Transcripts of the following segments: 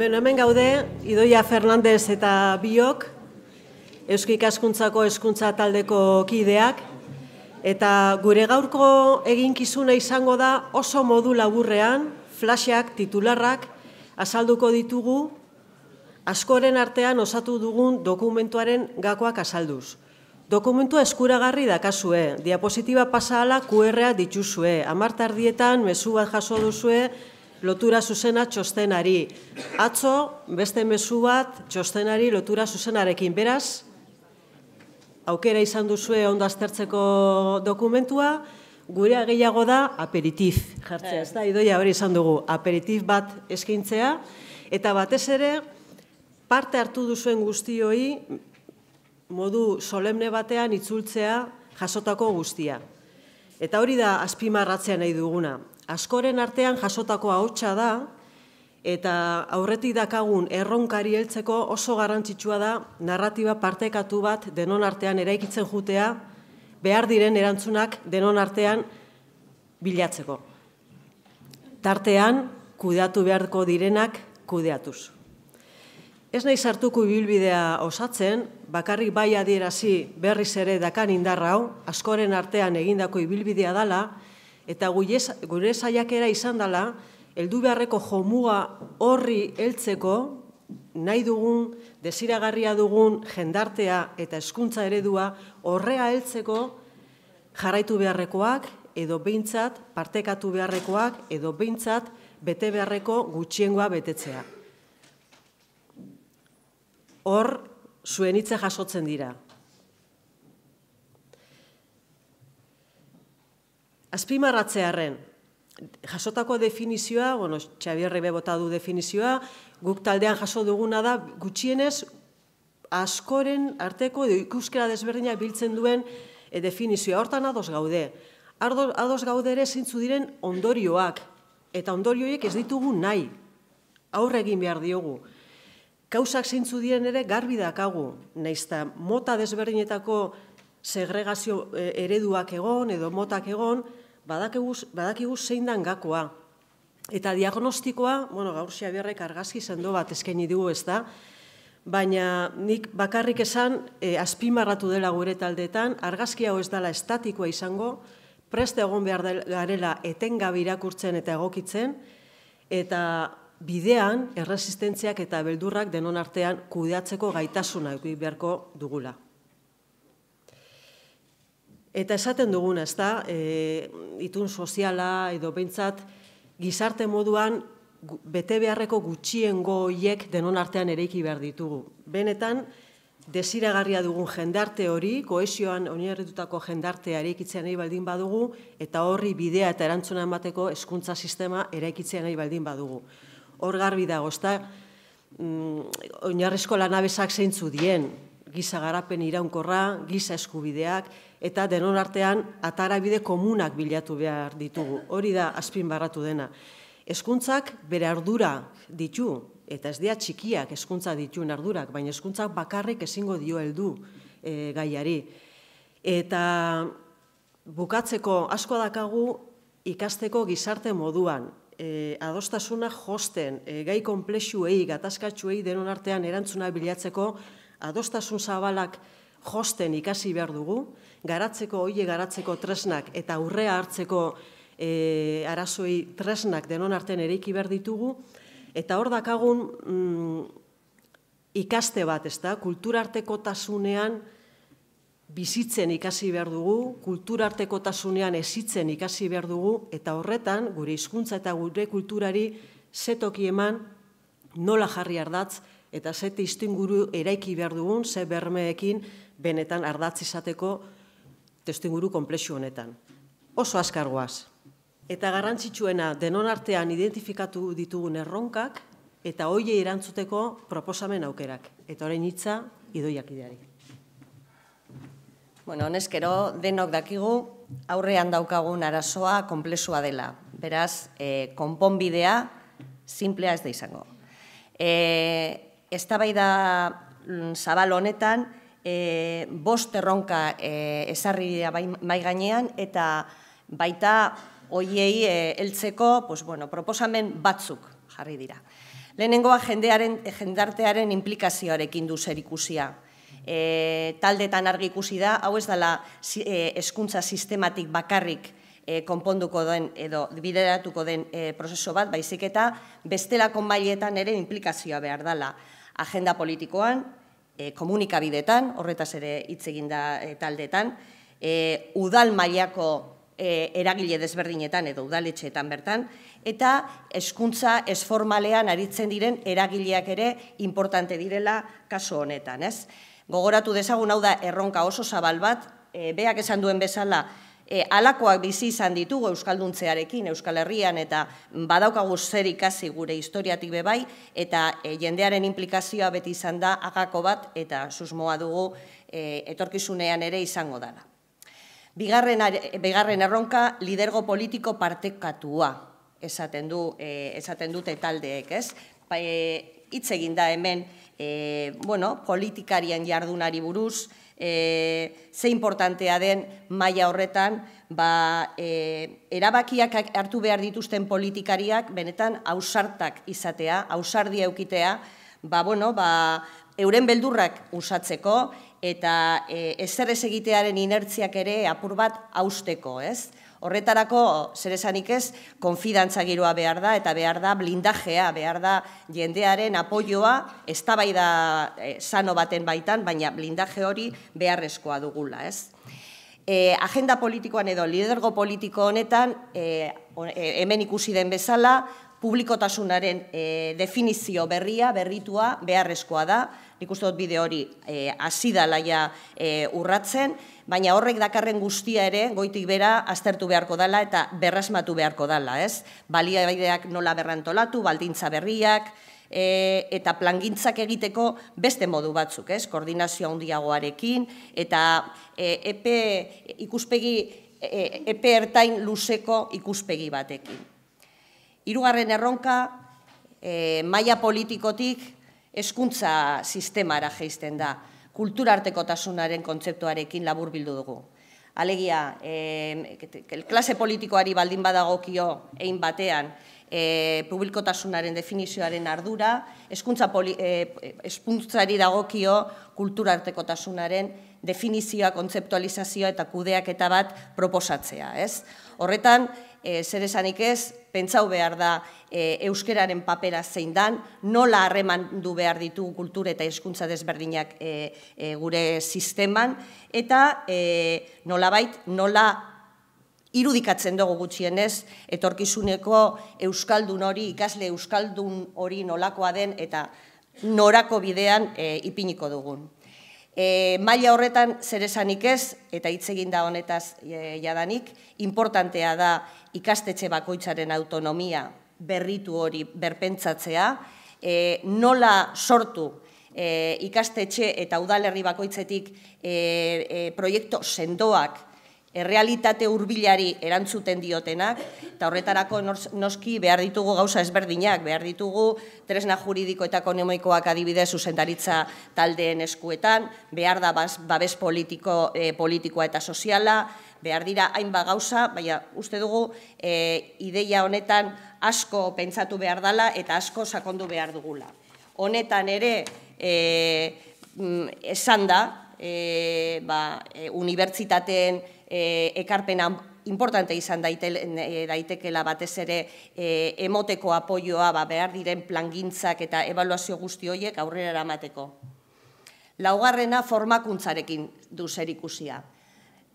Beno, hemen gaude, Idoia Fernandez eta Biok, Euskik ikaskuntzako Euskuntza Taldeko Kideak, eta gure gaurko eginkizuna izango da oso modu laburrean, flasheak, titularrak, azalduko ditugu, askoren artean osatu dugun dokumentuaren gakoak azalduz. Dokumentua eskuragarri da kasue, diapositiba pasala QR-a dituzue, amartar mesu bat jaso duzue, lotura zuzena txostenari. Atzo, beste mezu bat, txostenari lotura zuzenarekin. Beraz, aukera izan duzue ondo aztertzeko dokumentua, gure gehiago da aperitif jartzea. Eh. Ez da, idoia hori izan dugu, aperitif bat eskintzea, eta batez ere, parte hartu duzuen guztioi, modu solemne batean itzultzea jasotako guztia. Eta hori da azpimarratzea nahi duguna askoren artean jasotako ahotsa da, eta aurretik dakagun erronkari heltzeko oso garrantzitsua da narratiba partekatu bat denon artean eraikitzen jutea, behar diren erantzunak denon artean bilatzeko. Tartean, kudeatu beharko direnak kudeatuz. Ez nahi sartuko ibilbidea osatzen, bakarrik bai adierazi berriz ere dakan indarra hau, askoren artean egindako ibilbidea dala, eta gure saiakera izan dala, eldu beharreko jomua horri heltzeko nahi dugun, desiragarria dugun, jendartea eta eskuntza eredua horrea heltzeko jarraitu beharrekoak, edo beintzat, partekatu beharrekoak, edo beintzat, bete beharreko gutxiengoa betetzea. Hor, zuen hitze jasotzen dira. Azpimarratzearen, jasotako definizioa, bueno, Xavier Rebe bota du definizioa, guk taldean jaso duguna da, gutxienez, askoren arteko ikuskera desberdina biltzen duen e, definizioa. Hortan ados gaude. Ardo, ados gaude ere zintzu diren ondorioak. Eta ondorioiek ez ditugu nahi. Aurre egin behar diogu. Kausak zintzu diren ere garbi dakagu. Naizta, mota desberdinetako segregazio e, ereduak egon edo motak egon, badakigu zein dan gakoa. Eta diagnostikoa, bueno, gaur xabierrek argazki zendo bat eskaini dugu ez da, baina nik bakarrik esan e, azpimarratu dela gure taldetan, argazki hau ez dela estatikoa izango, preste egon behar garela etengabe irakurtzen eta egokitzen, eta bidean erresistentziak eta beldurrak denon artean kudeatzeko gaitasuna eduki beharko dugula. Eta esaten dugun, ez da, e, itun soziala edo behintzat gizarte moduan bete beharreko gutxiengo goiek denon artean ereiki behar ditugu. Benetan, desiragarria dugun jendarte hori, koesioan oinarritutako jendartea eraikitzea nahi baldin badugu, eta horri bidea eta erantzuna emateko hezkuntza sistema ereikitzean nahi baldin badugu. Hor garbi dago, ez da, mm, oinarrizko lanabesak zeintzu dien, giza garapen iraunkorra, giza eskubideak, eta denon artean atarabide komunak bilatu behar ditugu. Hori da azpin barratu dena. Hezkuntzak bere ardura ditu, eta ez dira txikiak hezkuntza ditu ardurak, baina eskuntzak bakarrik ezingo dio heldu eh, gaiari. Eta bukatzeko asko dakagu ikasteko gizarte moduan, eh, adostasuna josten, eh, gai konplexuei, gatazkatsuei denon artean erantzuna bilatzeko, adostasun zabalak josten ikasi behar dugu, garatzeko oie garatzeko tresnak eta urrea hartzeko e, arazoi tresnak denon arten eriki behar ditugu, eta hor dakagun mm, ikaste bat, ez da, kultura arteko tasunean bizitzen ikasi behar dugu, kultura arteko tasunean ezitzen ikasi behar dugu, eta horretan, gure hizkuntza eta gure kulturari zetoki eman nola jarri ardatz, eta ze testinguru eraiki behar dugun, ze bermeekin benetan ardatz izateko testinguru komplexu honetan. Oso askargoaz. Eta garrantzitsuena denon artean identifikatu ditugun erronkak eta hoie erantzuteko proposamen aukerak. Eta orain hitza idoiak ideari. Bueno, honezkero denok dakigu aurrean daukagun arazoa komplexua dela. Beraz, eh, konponbidea simplea ez da izango. Eh, eztabaida mm, zabal honetan e, bost erronka e, esarri bai, bai, gainean eta baita hoiei e, heltzeko pues, bueno, proposamen batzuk jarri dira. Lehenengoa jendearen jendartearen implikazioarekin du zer ikusia. E, taldetan argi ikusi da, hau ez dela e, hezkuntza sistematik bakarrik e, konponduko den edo bideratuko den e, prozeso bat, baizik eta bestelako mailetan ere implikazioa behar dela agenda politikoan, eh, komunikabidetan, horretaz ere egin da eh, taldetan, eh, udal maiako eragile desberdinetan edo udaletxeetan bertan, eta eskuntza esformalean aritzen diren eragileak ere importante direla kasu honetan. Gogoratu dezagun hau da erronka oso zabal bat, beak esan duen bezala, e, alakoak bizi izan ditugu euskalduntzearekin Euskal Herrian eta badaukagu zer ikasi gure historiatik bebai, eta e, jendearen inplikazioa beti izan da agako bat eta susmoa dugu e, etorkizunean ere izango dara. Bigarren, bigarren erronka lidergo politiko partekatua esaten du e, esaten dute taldeek, ez? Bai, hitz egin da hemen eh, bueno, politikarien jardunari buruz, eh, ze importantea den maila horretan, ba, eh, erabakiak hartu behar dituzten politikariak benetan ausartak izatea, ausardia eukitea, ba, bueno, ba, euren beldurrak usatzeko eta ezer ez egitearen inertziak ere apur bat hausteko. ez? Horretarako, zer esanik ez, konfidantza giroa behar da, eta behar da blindajea, behar da jendearen apoioa, ez da bai da sano baten baitan, baina blindaje hori beharrezkoa dugula, ez? Eh, agenda politikoan edo, lidergo politiko honetan, eh, eh, hemen ikusi den bezala, publikotasunaren definizio berria, berritua, beharrezkoa da, nik uste dut bide hori e, laia e, urratzen, baina horrek dakarren guztia ere goitik bera aztertu beharko dela eta berrasmatu beharko dala ez? Baliabideak nola berrantolatu, baldintza berriak, e, eta plangintzak egiteko beste modu batzuk, ez? Koordinazio handiagoarekin eta e, epe ikuspegi e, epe ertain luzeko ikuspegi batekin. Hirugarren erronka e, maila politikotik eskuntza sistemara geisten da, kultura arteko tasunaren kontzeptuarekin laburbildu dugu. Alegia, klase politikoari baldin badago kio egin batean, E, publikotasunaren definizioaren ardura, eskuntza poli, e, eh, eskuntzari dagokio kultura artekotasunaren definizioa, kontzeptualizazioa eta kudeak eta bat proposatzea. Ez? Horretan, eh, zer esanik ez, pentsau behar da e, eh, euskeraren papera zein dan, nola harreman du behar ditugu kultura eta hizkuntza desberdinak eh, eh, gure sisteman, eta e, nola bait, nola irudikatzen dugu gutxienez, etorkizuneko euskaldun hori, ikasle euskaldun hori nolakoa den, eta norako bidean ipiniko dugun. E, maila horretan zer esanik ez, eta hitz egin da honetaz e, jadanik, importantea da ikastetxe bakoitzaren autonomia berritu hori berpentsatzea, e, nola sortu e, ikastetxe eta udalerri bakoitzetik e, e, proiektu sendoak errealitate urbilari erantzuten diotenak, eta horretarako noski behar ditugu gauza ezberdinak, behar ditugu tresna juridiko eta konemoikoak adibidez zuzendaritza taldeen eskuetan, behar da babes eh, politikoa eta soziala, behar dira hainba gauza, baina uste dugu eh, ideia honetan asko pentsatu behar dala eta asko sakondu behar dugula. Honetan ere eh, mm, esan da, ba, unibertsitateen, e, ekarpena importante izan daitekela batez ere eh, emoteko apoioa ba, behar diren plangintzak eta evaluazio guzti horiek aurrera eramateko. Laugarrena formakuntzarekin du zer ikusia.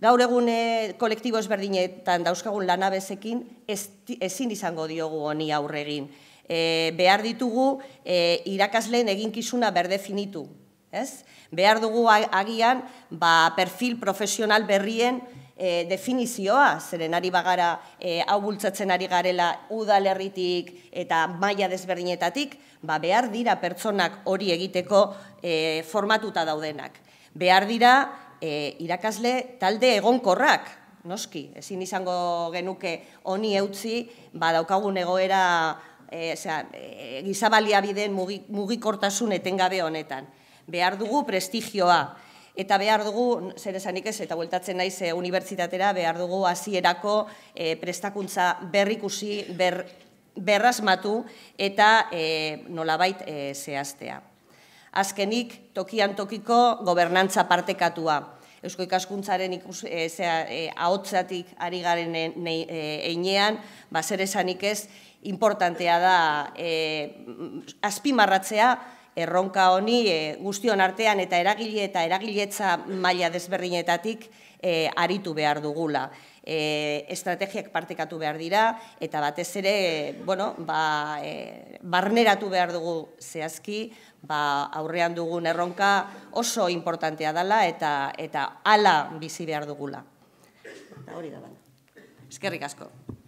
Gaur egun eh, kolektibo ezberdinetan dauzkagun lanabezekin ezin izango diogu honi aurregin. E, behar ditugu irakasleen eginkizuna berdefinitu. Ez? Behar dugu agian ba, perfil profesional berrien Eh, definizioa, zerenari bagara eh, hau bultzatzen ari garela udalerritik eta maila desberdinetatik, ba, behar dira pertsonak hori egiteko eh, formatuta daudenak. Behar dira irakasle talde egonkorrak, noski, ezin izango genuke honi eutzi, ba, daukagun egoera gizabalia biden mugikortasun etengabe honetan. Behar dugu prestigioa Eta behar dugu, zer esanik ez, eta bueltatzen naiz eh, unibertsitatera, behar dugu azierako eh, prestakuntza berrikusi, berrasmatu eta eh, nolabait zehaztea. Azkenik, tokian tokiko gobernantza partekatua. Eusko ikaskuntzaren ahotzatik ari garen einean, ba, zer esanik ez, importantea da, azpimarratzea, erronka honi e, guztion artean eta eragile eta eragiletza maila desberdinetatik e, aritu behar dugula. E, estrategiak partekatu behar dira eta batez ere bueno, ba, e, barneratu behar dugu zehazki ba, aurrean dugun erronka oso importantea dela eta eta hala bizi behar dugula. Eta hori da bana. Eskerrik asko.